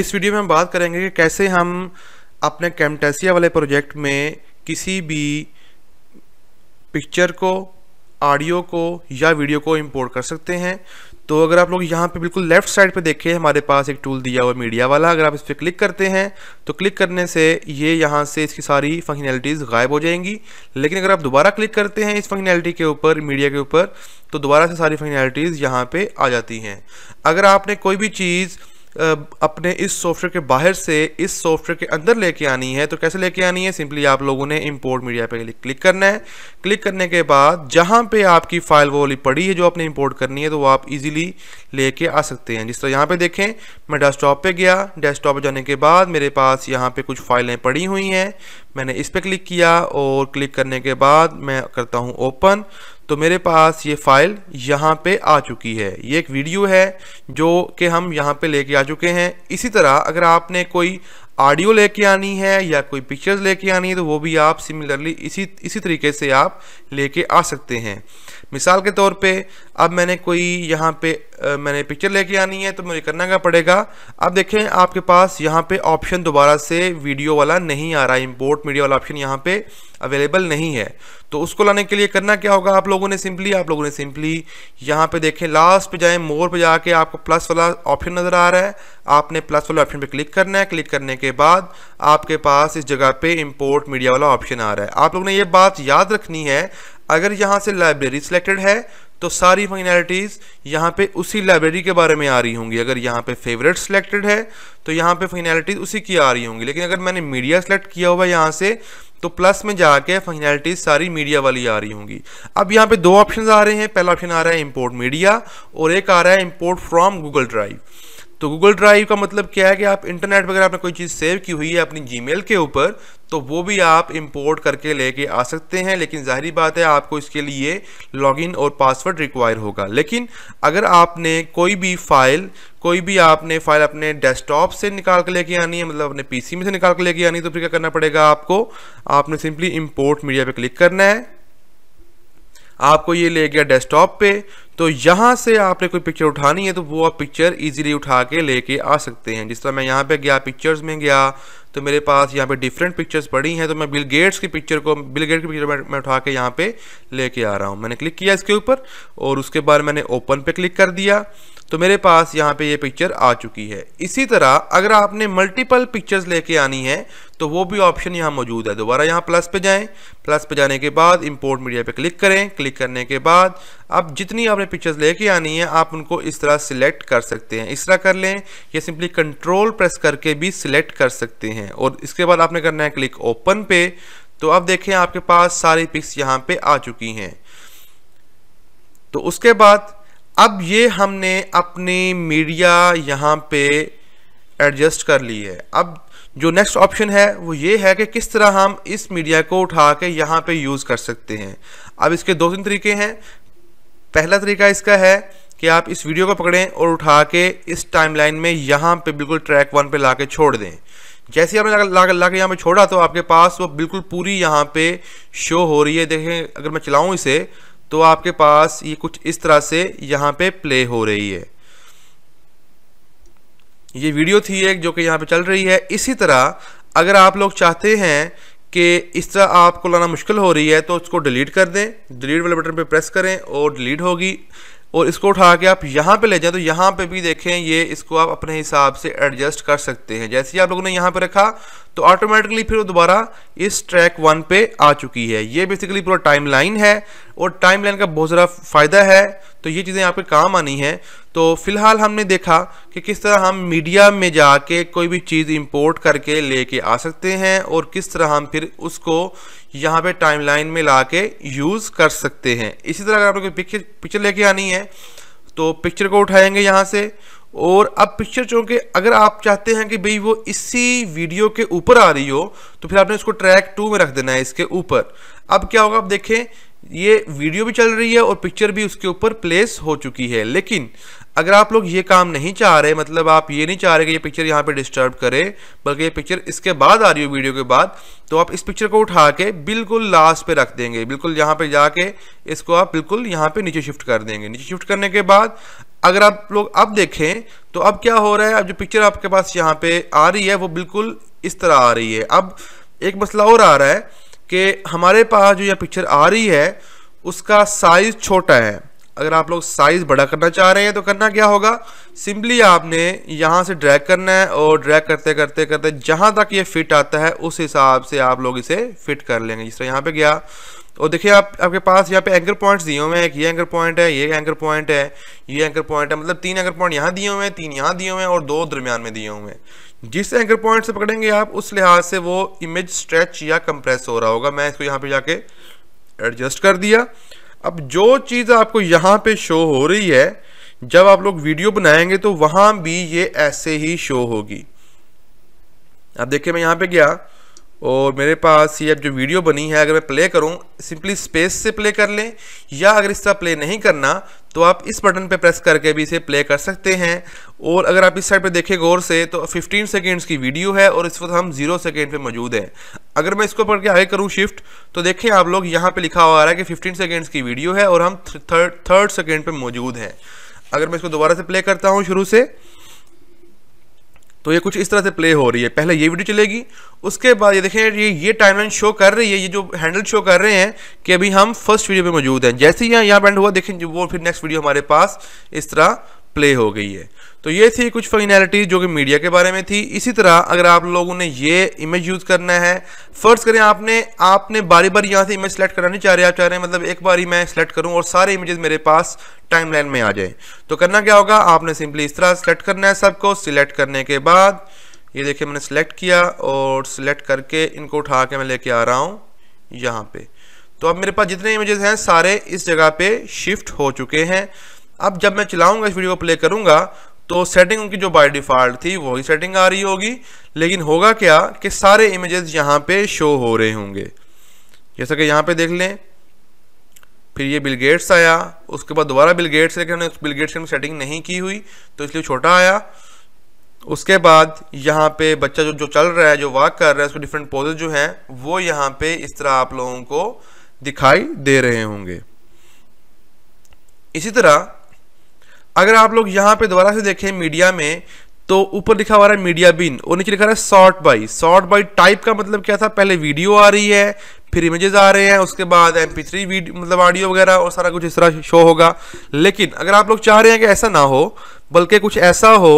इस वीडियो में हम बात करेंगे कि कैसे हम अपने कैमटेसिया वाले प्रोजेक्ट में किसी भी पिक्चर को ऑडियो को या वीडियो को इंपोर्ट कर सकते हैं तो अगर आप लोग यहाँ पे बिल्कुल लेफ्ट साइड पे देखें हमारे पास एक टूल दिया हुआ मीडिया वाला अगर आप इस पर क्लिक करते हैं तो क्लिक करने से ये यहाँ से इसकी सारी फंक्शनैलिटीज़ गायब हो जाएंगी लेकिन अगर आप दोबारा क्लिक करते हैं इस फंक्शनैलिटी के ऊपर मीडिया के ऊपर तो दोबारा से सारी फंक्शनैलिटीज़ यहाँ पर आ जाती हैं अगर आपने कोई भी चीज़ अपने इस सॉफ्टवेयर के बाहर से इस सॉफ्टवेयर के अंदर लेके आनी है तो कैसे लेके आनी है सिंपली आप लोगों ने इंपोर्ट मीडिया पे क्लिक करना है क्लिक करने के बाद जहाँ पे आपकी फाइल वो वाली पड़ी है जो आपने इंपोर्ट करनी है तो वो आप इजीली लेके आ सकते हैं जिस तरह यहाँ पे देखें मैं डेस्कटॉप पे गया डेस्कटॉप पर जाने के बाद मेरे पास यहाँ पे कुछ फाइलें पड़ी हुई हैं मैंने इस पर क्लिक किया और क्लिक करने के बाद मैं करता हूँ ओपन तो मेरे पास ये फ़ाइल यहाँ पे आ चुकी है ये एक वीडियो है जो कि हम यहाँ पे लेके आ चुके हैं इसी तरह अगर आपने कोई ऑडियो लेके आनी है या कोई पिक्चर्स लेके आनी है तो वो भी आप सिमिलरली इसी इसी तरीके से आप लेके आ सकते हैं मिसाल के तौर पे अब मैंने कोई यहाँ पे मैंने पिक्चर लेके आनी है तो मुझे करना क्या पड़ेगा अब देखें आपके पास यहाँ पे ऑप्शन दोबारा से वीडियो वाला नहीं आ रहा है इम्पोर्ट मीडिया वाला ऑप्शन यहाँ पे अवेलेबल नहीं है तो उसको लाने के लिए करना क्या होगा आप लोगों ने सिंपली आप लोगों ने सिंपली यहाँ पे देखें लास्ट पे जाएं मोर पे जाके आपको प्लस वाला ऑप्शन नज़र आ रहा है आपने प्लस वाले ऑप्शन पे क्लिक करना है क्लिक करने के बाद आपके पास इस जगह पे इंपोर्ट मीडिया वाला ऑप्शन आ रहा है आप लोगों ने ये बात याद रखनी है अगर यहाँ से लाइब्रेरी सिलेक्टेड है तो सारी फंक्शनैलिटीज़ यहाँ पे उसी लाइब्रेरी के बारे में आ रही होंगी अगर यहाँ पे फेवरेट सिलेक्टेड है तो यहाँ पे फंक्शनैलिटीज़ उसी की आ रही होंगी लेकिन अगर मैंने मीडिया सेलेक्ट किया हुआ है यहाँ से तो प्लस में जाके फंक्शनैलिटीज़ सारी मीडिया वाली आ रही होंगी अब यहाँ पे दो ऑप्शन आ रहे हैं पहला ऑप्शन आ रहा है इंपोर्ट मीडिया और एक आ रहा है इम्पोर्ट फ्रॉम गूगल ड्राइव तो गूगल ड्राइव का मतलब क्या है कि आप इंटरनेट वगैरह आपने कोई चीज़ सेव की हुई है अपनी जी के ऊपर तो वो भी आप इंपोर्ट करके लेके आ सकते हैं लेकिन ज़ाहरी बात है आपको इसके लिए लॉगिन और पासवर्ड रिक्वायर होगा लेकिन अगर आपने कोई भी फाइल कोई भी आपने फाइल अपने डेस्कटॉप से निकाल के लेके आनी है मतलब अपने पीसी में से निकाल के लेके आनी है तो फिर क्या करना पड़ेगा आपको आपने सिंपली इंपोर्ट मीडिया पे क्लिक करना है आपको ये ले गया डेस्कटॉप पे तो यहाँ से आपने कोई पिक्चर उठानी है तो वो आप पिक्चर इजीली उठा के लेके आ सकते हैं जिस तरह मैं यहाँ पे गया पिक्चर्स में गया तो मेरे पास यहाँ पे डिफरेंट पिक्चर्स पड़ी हैं तो मैं बिल गेट्स की पिक्चर को बिल गेट्स की पिक्चर मैं, मैं उठा के यहाँ पे लेके आ रहा हूँ मैंने क्लिक किया इसके ऊपर और उसके बाद मैंने ओपन पे क्लिक कर दिया तो मेरे पास यहाँ पे ये पिक्चर आ चुकी है इसी तरह अगर आपने मल्टीपल पिक्चर्स लेके आनी है तो वो भी ऑप्शन यहाँ मौजूद है दोबारा यहाँ प्लस पे जाएं प्लस पे जाने के बाद इंपोर्ट मीडिया पे क्लिक करें क्लिक करने के बाद अब जितनी आपने पिक्चर्स लेके आनी है आप उनको इस तरह सिलेक्ट कर सकते हैं इस तरह कर लें या सिंपली कंट्रोल प्रेस करके भी सिलेक्ट कर सकते हैं और इसके बाद आपने करना है क्लिक ओपन पे तो अब देखें आपके पास सारी पिक्स यहाँ पे आ चुकी हैं तो उसके बाद अब ये हमने अपनी मीडिया यहाँ पे एडजस्ट कर ली है अब जो नेक्स्ट ऑप्शन है वो ये है कि किस तरह हम इस मीडिया को उठा के यहाँ पे यूज़ कर सकते हैं अब इसके दो तीन तरीके हैं पहला तरीका इसका है कि आप इस वीडियो को पकड़ें और उठा के इस टाइमलाइन में यहाँ पे बिल्कुल ट्रैक वन पे ला के छोड़ दें जैसे आपने ला, ला, के यहाँ पर छोड़ा तो आपके पास वो बिल्कुल पूरी यहाँ पर शो हो रही है देखें अगर मैं चलाऊँ इसे तो आपके पास ये कुछ इस तरह से यहाँ पे प्ले हो रही है ये वीडियो थी एक जो कि यहाँ पे चल रही है इसी तरह अगर आप लोग चाहते हैं कि इस तरह आपको लाना मुश्किल हो रही है तो उसको डिलीट कर दें डिलीट वाले बटन पे प्रेस करें और डिलीट होगी और इसको उठा के आप यहाँ पे ले जाएं तो यहाँ पे भी देखें ये इसको आप अपने हिसाब से एडजस्ट कर सकते हैं जैसे ही आप लोगों ने यहाँ पे रखा तो ऑटोमेटिकली फिर वो दोबारा इस ट्रैक वन पे आ चुकी है ये बेसिकली पूरा टाइम लाइन है और टाइम लाइन का बहुत ज़रा फ़ायदा है तो ये चीज़ें यहाँ पे काम आनी है तो फिलहाल हमने देखा कि किस तरह हम मीडिया में जाके कोई भी चीज़ इंपोर्ट करके लेके आ सकते हैं और किस तरह हम फिर उसको यहाँ पे टाइमलाइन में ला के यूज़ कर सकते हैं इसी तरह अगर लोग पिक्चर पिक्चर लेके आनी है तो पिक्चर को उठाएंगे यहाँ से और अब पिक्चर चूँकि अगर आप चाहते हैं कि भाई वो इसी वीडियो के ऊपर आ रही हो तो फिर आपने इसको ट्रैक टू में रख देना है इसके ऊपर अब क्या होगा आप देखें ये वीडियो भी चल रही है और पिक्चर भी उसके ऊपर प्लेस हो चुकी है लेकिन अगर आप लोग ये काम नहीं चाह रहे मतलब आप ये नहीं चाह रहे कि ये पिक्चर यहाँ पे डिस्टर्ब करे बल्कि ये पिक्चर इसके बाद आ रही हो वीडियो के बाद तो आप इस पिक्चर को उठा के बिल्कुल लास्ट पे रख देंगे बिल्कुल यहाँ पे जाके इसको आप बिल्कुल यहाँ पे नीचे शिफ्ट कर देंगे नीचे शिफ्ट करने के बाद अगर आप लोग अब देखें तो अब क्या हो रहा है अब जो पिक्चर आपके पास यहाँ पे आ रही है वो बिल्कुल इस तरह आ रही है अब एक मसला और आ रहा है कि हमारे पास जो यह पिक्चर आ रही है उसका साइज़ छोटा है अगर आप लोग साइज़ बड़ा करना चाह रहे हैं तो करना क्या होगा सिंपली आपने यहाँ से ड्रैग करना है और ड्रैग करते करते करते जहाँ तक ये फिट आता है उस हिसाब से आप लोग इसे फिट कर लेंगे जिस तरह यहाँ पे गया और देखिए आप आपके पास यहाँ पे एंकर पॉइंट्स दिए हुए हैं एक ये एंकर पॉइंट है ये एंकर पॉइंट है ये एंकर पॉइंट है मतलब तीन एंकर पॉइंट यहाँ दिए हुए हैं तीन यहाँ दिए हुए हैं और दो दरमियान में दिए हुए हैं जिस एंकर पॉइंट से पकड़ेंगे आप उस लिहाज से वो इमेज स्ट्रेच या कंप्रेस हो रहा होगा मैं इसको यहाँ पे जाके एडजस्ट कर दिया अब जो चीज़ आपको यहाँ पे शो हो रही है जब आप लोग वीडियो बनाएंगे तो वहाँ भी ये ऐसे ही शो होगी अब देखिए मैं यहाँ पे गया और मेरे पास ये अब जो वीडियो बनी है अगर मैं प्ले करूँ सिंपली स्पेस से प्ले कर लें या अगर इस तरह प्ले नहीं करना तो आप इस बटन पे प्रेस करके भी इसे प्ले कर सकते हैं और अगर आप इस साइड पे देखें गौर से तो 15 सेकेंड्स की वीडियो है और इस वक्त हम जीरो सेकेंड पे मौजूद हैं अगर मैं इसको पढ़ के आगे करूँ शिफ्ट तो देखें आप लोग यहाँ पे लिखा हुआ आ रहा है कि फिफ्टीन सेकेंड्स की वीडियो है और हम थर्ड थर्ड सेकेंड पर मौजूद हैं अगर मैं इसको दोबारा से प्ले करता हूँ शुरू से तो ये कुछ इस तरह से प्ले हो रही है पहले ये वीडियो चलेगी उसके बाद ये देखें ये ये टाइमलाइन शो कर रही है ये जो हैंडल शो कर रहे हैं कि अभी हम फर्स्ट वीडियो पे मौजूद हैं जैसे ही यहाँ यहाँ बैंड हुआ देखें वो फिर नेक्स्ट वीडियो हमारे पास इस तरह प्ले हो गई है तो ये थी कुछ फंक्शनैलिटीज़ जो कि मीडिया के बारे में थी इसी तरह अगर आप लोगों ने ये इमेज यूज़ करना है फ़र्ज़ करें आपने आपने बारी बारी यहाँ से इमेज सेलेक्ट करना नहीं चाह रहे आप चाह रहे हैं मतलब एक बार ही मैं सेलेक्ट करूँ और सारे इमेजेस मेरे पास टाइमलाइन में आ जाए तो करना क्या होगा आपने सिंपली इस तरह सेलेक्ट करना है सबको सिलेक्ट करने के बाद ये देखिए मैंने सेलेक्ट किया और सिलेक्ट करके इनको उठा के मैं लेके आ रहा हूँ यहाँ पर तो अब मेरे पास जितने इमेजेस हैं सारे इस जगह पे शिफ्ट हो चुके हैं अब जब मैं चलाऊंगा इस वीडियो को प्ले करूंगा तो सेटिंग उनकी जो बाय डिफ़ॉल्ट थी वही सेटिंग आ रही होगी लेकिन होगा क्या कि सारे इमेजेस यहाँ पे शो हो रहे होंगे जैसा कि यहाँ पे देख लें फिर ये बिल गेट्स आया उसके बाद दोबारा बिल गेट्स लेकिन हमने उस बिल गेट्स की सेटिंग नहीं की हुई तो इसलिए छोटा आया उसके बाद यहाँ पे बच्चा जो जो चल रहा है जो वॉक कर रहा है उसके डिफरेंट पोजेज जो हैं वो यहाँ पे इस तरह आप लोगों को दिखाई दे रहे होंगे इसी तरह अगर आप लोग यहाँ पे दोबारा से देखें मीडिया में तो ऊपर लिखा हुआ है मीडिया बिन और नीचे लिखा है sort by sort by type का मतलब क्या था पहले वीडियो आ रही है फिर इमेजेस आ रहे हैं उसके बाद एम पी थ्री मतलब ऑडियो वगैरह और सारा कुछ इस तरह शो होगा लेकिन अगर आप लोग चाह रहे हैं कि ऐसा ना हो बल्कि कुछ ऐसा हो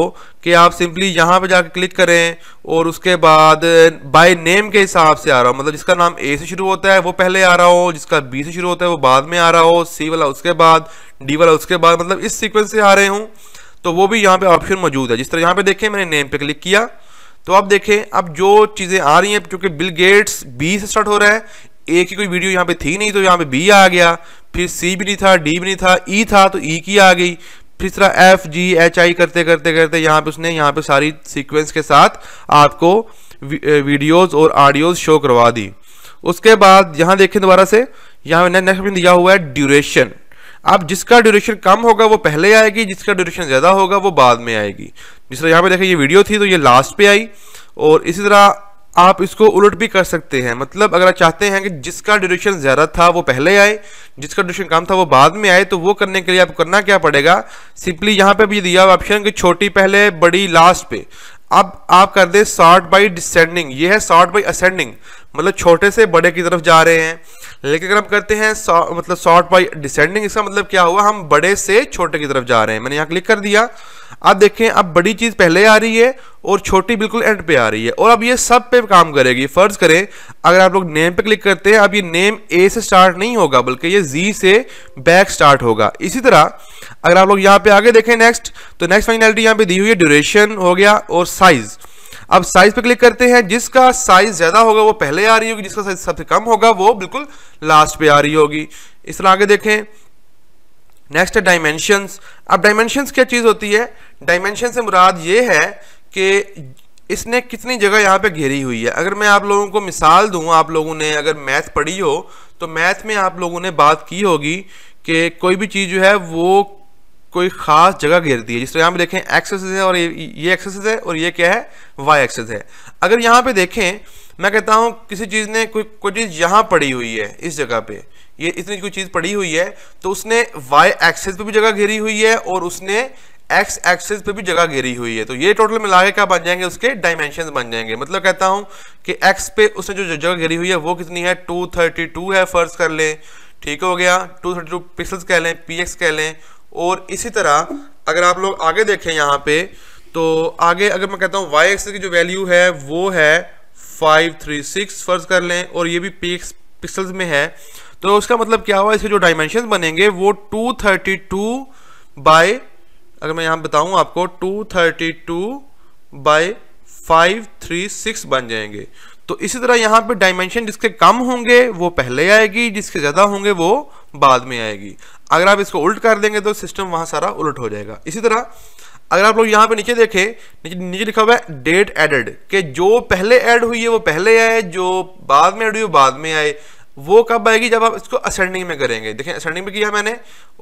कि आप सिंपली यहाँ पे जाके क्लिक करें और उसके बाद बाय नेम के हिसाब से आ रहा हो मतलब जिसका नाम ए से शुरू होता है वो पहले आ रहा हो जिसका बी से शुरू होता है वो बाद में आ रहा हो सी वाला उसके बाद डी वाला उसके बाद मतलब इस सीक्वेंस से आ रहे हों तो वो भी यहाँ पे ऑप्शन मौजूद है जिस तरह यहाँ पे देखें मैंने नेम पे क्लिक किया तो आप देखें अब जो चीज़ें आ रही हैं क्योंकि बिल गेट्स बी से स्टार्ट हो रहा है ए की कोई वीडियो यहाँ पे थी नहीं तो यहाँ पे बी आ गया फिर सी भी नहीं था डी भी नहीं था ई e था तो ई e की आ गई फिर तरह एफ जी एच आई करते करते करते यहाँ पे उसने यहाँ पे सारी सीक्वेंस के साथ आपको वीडियोस और ऑडियोज शो करवा दी उसके बाद यहाँ देखें दोबारा से यहाँ ने नेक्स्ट दिया हुआ है ड्यूरेशन अब जिसका ड्यूरेशन कम होगा वो पहले आएगी जिसका ड्यूरेशन ज़्यादा होगा वो बाद में आएगी जिस तरह यहाँ पर देखें ये वीडियो थी तो ये लास्ट पर आई और इसी तरह आप इसको उलट भी कर सकते हैं मतलब अगर आप चाहते हैं कि जिसका ड्यूरेशन ज़्यादा था वो पहले आए जिसका ड्यूरेशन कम था वो बाद में आए तो वो करने के लिए आपको करना क्या पड़ेगा सिंपली यहाँ पे भी दिया हुआ ऑप्शन कि छोटी पहले बड़ी लास्ट पे अब आप कर दें शॉर्ट बाई डिसेंडिंग ये है शॉर्ट बाई असेंडिंग मतलब छोटे से बड़े की तरफ जा रहे हैं लेकिन अगर हम करते हैं मतलब शॉर्ट बाई डिसेंडिंग इसका मतलब क्या हुआ हम बड़े से छोटे की तरफ जा रहे हैं मैंने यहाँ क्लिक कर दिया अब देखें अब बड़ी चीज़ पहले आ रही है और छोटी बिल्कुल एंड पे आ रही है और अब ये सब पे काम करेगी फ़र्ज़ करें अगर आप लोग नेम पे क्लिक करते हैं अब ये नेम ए से स्टार्ट नहीं होगा बल्कि ये जी से बैक स्टार्ट होगा इसी तरह अगर आप लोग यहाँ पे आगे देखें नेक्स्ट तो नेक्स्ट फाइनलिटी यहाँ पे दी हुई है ड्यूरेशन हो गया और साइज़ अब साइज पे क्लिक करते हैं जिसका साइज ज्यादा होगा वो पहले आ रही होगी जिसका साइज सबसे कम होगा वो बिल्कुल लास्ट पे आ रही होगी इस तरह आगे देखें नेक्स्ट है डायमेंशंस अब डायमेंशंस क्या चीज़ होती है डायमेंशन से मुराद ये है कि इसने कितनी जगह यहाँ पे घेरी हुई है अगर मैं आप लोगों को मिसाल दूँ आप लोगों ने अगर मैथ पढ़ी हो तो मैथ में आप लोगों ने बात की होगी कि कोई भी चीज़ जो है वो कोई खास जगह घेरती है जिस तरह यहाँ पे देखें एक्सेस है और ये एक्सेस है और ये क्या है वाई एक्सेस है अगर यहाँ पे देखें मैं कहता हूँ किसी चीज़ ने कोई कोई चीज़ यहाँ पड़ी हुई है इस जगह पे ये इतनी कोई चीज़ पड़ी हुई है तो उसने वाई एक्सेस पे भी जगह घेरी हुई है और उसने एक्स एक्सेस पे भी जगह घेरी हुई है तो ये टोटल मिला के क्या बन जाएंगे उसके डायमेंशन बन जाएंगे मतलब कहता हूँ कि एक्स पे उसने जो जगह घेरी हुई है वो कितनी है 232 है फर्ज कर लें ठीक हो गया 232 पिक्सल्स कह लें पी कह लें और इसी तरह अगर आप लोग आगे देखें यहाँ पे तो आगे अगर मैं कहता हूँ वाई एक्स की जो वैल्यू है वो है फाइव थ्री सिक्स फर्ज कर लें और ये भी पिक्स पिक्सल्स में है तो उसका मतलब क्या हुआ इसके जो डायमेंशन बनेंगे वो टू थर्टी टू बाई अगर मैं यहाँ बताऊँ आपको two thirty two by five three six बन जाएंगे तो इसी तरह यहाँ पे डायमेंशन जिसके कम होंगे वो पहले आएगी जिसके ज़्यादा होंगे वो बाद में आएगी अगर आप इसको उल्ट कर देंगे तो सिस्टम वहाँ सारा उल्ट हो जाएगा इसी तरह अगर आप लोग यहाँ पे नीचे देखें नीचे लिखा हुआ है डेट एडेड कि जो पहले ऐड हुई है वो पहले आए जो बाद में ऐड हुई वो बाद में आए वो कब आएगी जब आप इसको असेंडिंग में करेंगे देखें असेंडिंग में किया मैंने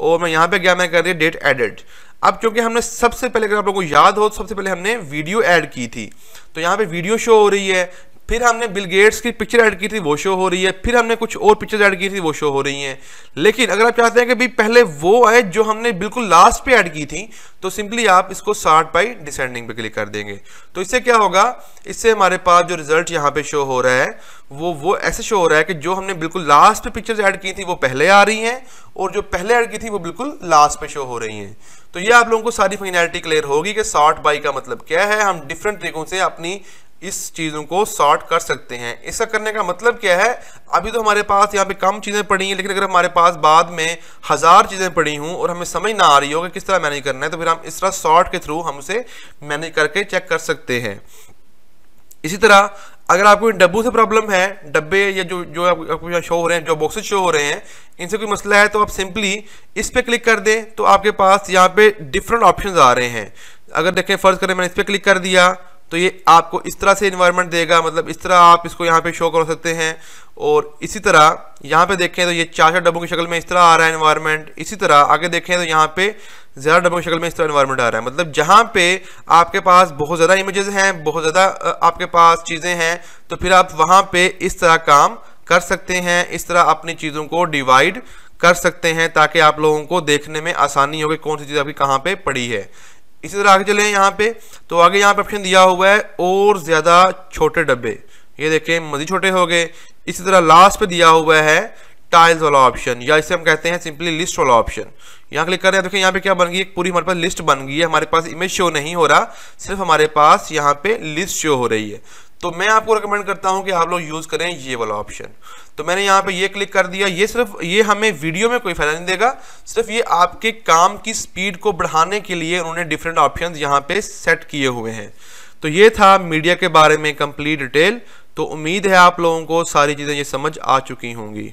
और मैं यहाँ पे गया मैं कर दिया डेट एडेड अब क्योंकि हमने सबसे पहले अगर आप लोगों को याद हो तो सबसे पहले हमने वीडियो ऐड की थी तो यहाँ पे वीडियो शो हो रही है फिर हमने बिल गेट्स की पिक्चर ऐड की थी वो शो हो रही है फिर हमने कुछ और पिक्चर ऐड की थी वो शो हो रही हैं लेकिन अगर आप चाहते हैं कि भाई पहले वो आए जो हमने बिल्कुल लास्ट पे ऐड की थी तो सिंपली आप इसको सार्ट बाई डिसेंडिंग पे क्लिक कर देंगे तो इससे क्या होगा इससे हमारे पास जो रिजल्ट यहाँ पे शो हो रहा है वो वो ऐसे शो हो रहा है कि जो हमने बिल्कुल लास्ट पे पिक्चर्स ऐड की थी वो पहले आ रही हैं और जो पहले ऐड की थी वो बिल्कुल लास्ट पे शो हो रही हैं तो ये आप लोगों को सारी फंक्शनैलिटी क्लियर होगी कि सॉर्ट बाई का मतलब क्या है हम डिफरेंट तरीकों से अपनी इस चीज़ों को सॉर्ट कर सकते हैं ऐसा करने का मतलब क्या है अभी तो हमारे पास यहाँ पे कम चीज़ें पड़ी हैं लेकिन अगर हमारे पास बाद में हज़ार चीज़ें पड़ी हूँ और हमें समझ ना आ रही हो कि किस तरह मैनेज करना है तो फिर हम इस तरह सॉर्ट के थ्रू हम उसे मैनेज करके चेक कर सकते हैं इसी तरह अगर आपको इन डब्बों से प्रॉब्लम है डब्बे या जो जो आपको यहाँ शो हो रहे हैं जो बॉक्सेस शो हो रहे हैं इनसे कोई मसला है तो आप सिंपली इस पर क्लिक कर दें तो आपके पास यहाँ पे डिफरेंट ऑप्शंस आ रहे हैं अगर देखें फ़र्ज़ करें मैंने इस पर क्लिक कर दिया तो ये आपको इस तरह से इन्वायरमेंट देगा मतलब इस तरह आप इसको यहाँ पे शो कर सकते हैं और इसी तरह यहाँ पे देखें तो ये चार चार डब्बों की शक्ल में इस तरह आ रहा है इन्वायरमेंट इसी तरह आगे देखें तो यहाँ पे ज़्यादा डब्बों की शक्ल में इस तरह इन्वायरमेंट आ रहा है मतलब जहाँ पे आपके पास बहुत ज़्यादा इमेजेस हैं बहुत ज़्यादा आपके पास चीज़ें हैं तो फिर आप वहाँ पर इस तरह काम कर सकते हैं इस तरह अपनी चीज़ों को डिवाइड कर सकते हैं ताकि आप लोगों को देखने में आसानी होगी कौन सी चीज़ आपकी कहाँ पर पड़ी है इसी तरह आगे चले यहाँ पे तो आगे यहाँ पे ऑप्शन दिया हुआ है और ज़्यादा छोटे डब्बे ये देखें मजी छोटे हो गए इसी तरह लास्ट पे दिया हुआ है टाइल्स वाला ऑप्शन या इसे हम कहते हैं सिंपली लिस्ट वाला ऑप्शन यहाँ क्लिक कर रहे हैं देखिए यहाँ पे क्या बन गई पूरी हमारे पास लिस्ट बन गई है हमारे पास इमेज शो नहीं हो रहा सिर्फ हमारे पास यहाँ पे लिस्ट शो हो रही है तो मैं आपको रिकमेंड करता हूं कि आप लोग यूज़ करें ये वाला ऑप्शन तो मैंने यहाँ पे ये क्लिक कर दिया ये सिर्फ ये हमें वीडियो में कोई फ़ायदा नहीं देगा सिर्फ ये आपके काम की स्पीड को बढ़ाने के लिए उन्होंने डिफरेंट ऑप्शन यहाँ पे सेट किए हुए हैं तो ये था मीडिया के बारे में कंप्लीट डिटेल तो उम्मीद है आप लोगों को सारी चीज़ें ये समझ आ चुकी होंगी